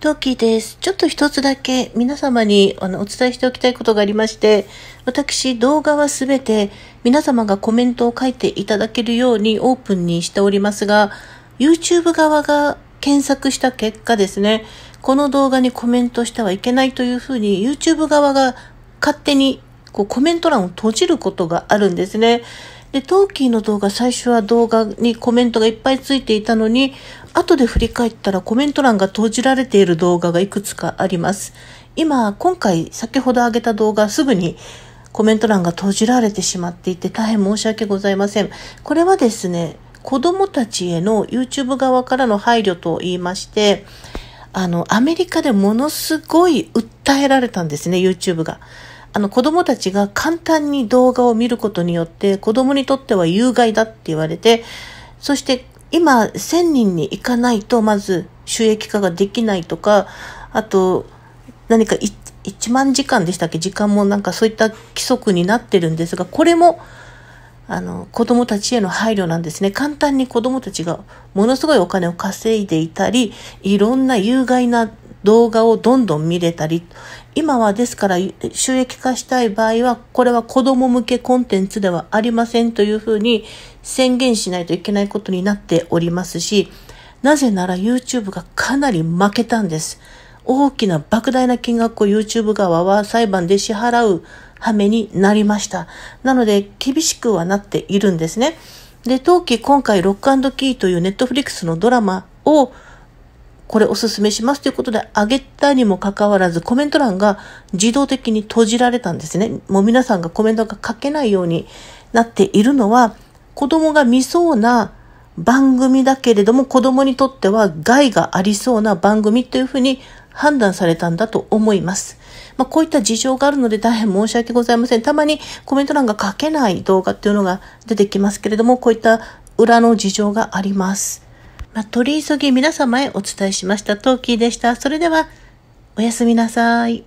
トキです。ちょっと一つだけ皆様にあのお伝えしておきたいことがありまして、私動画はすべて皆様がコメントを書いていただけるようにオープンにしておりますが、YouTube 側が検索した結果ですね、この動画にコメントしてはいけないというふうに YouTube 側が勝手にこうコメント欄を閉じることがあるんですね。で、トーキーの動画、最初は動画にコメントがいっぱいついていたのに、後で振り返ったらコメント欄が閉じられている動画がいくつかあります。今、今回先ほど上げた動画すぐにコメント欄が閉じられてしまっていて大変申し訳ございません。これはですね、子供たちへの YouTube 側からの配慮と言いまして、あの、アメリカでものすごい訴えられたんですね、YouTube が。あの、子供たちが簡単に動画を見ることによって、子供にとっては有害だって言われて、そして今1000人に行かないとまず収益化ができないとか、あと何か 1, 1万時間でしたっけ時間もなんかそういった規則になってるんですが、これもあの、子供たちへの配慮なんですね。簡単に子供たちがものすごいお金を稼いでいたり、いろんな有害な動画をどんどん見れたり、今はですから収益化したい場合は、これは子供向けコンテンツではありませんというふうに宣言しないといけないことになっておりますし、なぜなら YouTube がかなり負けたんです。大きな莫大な金額を YouTube 側は裁判で支払う羽目になりました。なので厳しくはなっているんですね。で、当期今回ロックキーというネットフリックスのドラマをこれおすすめしますということであげたにもかかわらずコメント欄が自動的に閉じられたんですね。もう皆さんがコメントが書けないようになっているのは子供が見そうな番組だけれども子供にとっては害がありそうな番組というふうに判断されたんだと思います。まあ、こういった事情があるので大変申し訳ございません。たまにコメント欄が書けない動画っていうのが出てきますけれども、こういった裏の事情があります。まあ、取り急ぎ皆様へお伝えしましたトーキーでした。それでは、おやすみなさい。